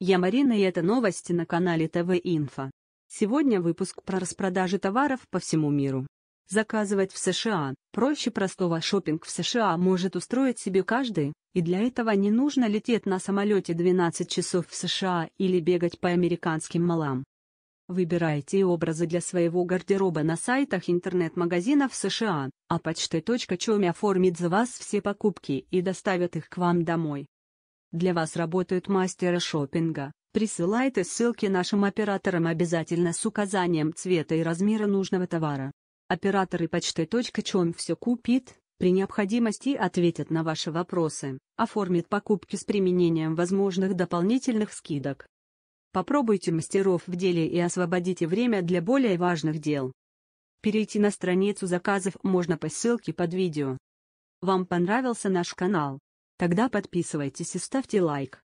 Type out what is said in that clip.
Я Марина и это новости на канале ТВ Инфо. Сегодня выпуск про распродажи товаров по всему миру. Заказывать в США проще простого шопинг в США может устроить себе каждый, и для этого не нужно лететь на самолете 12 часов в США или бегать по американским малам. Выбирайте образы для своего гардероба на сайтах интернет-магазинов США, а почты.com оформит за вас все покупки и доставят их к вам домой. Для вас работают мастеры шопинга. Присылайте ссылки нашим операторам обязательно с указанием цвета и размера нужного товара. Операторы почты.com все купит, при необходимости ответят на ваши вопросы, оформят покупки с применением возможных дополнительных скидок. Попробуйте мастеров в деле и освободите время для более важных дел. Перейти на страницу заказов можно по ссылке под видео. Вам понравился наш канал? Тогда подписывайтесь и ставьте лайк.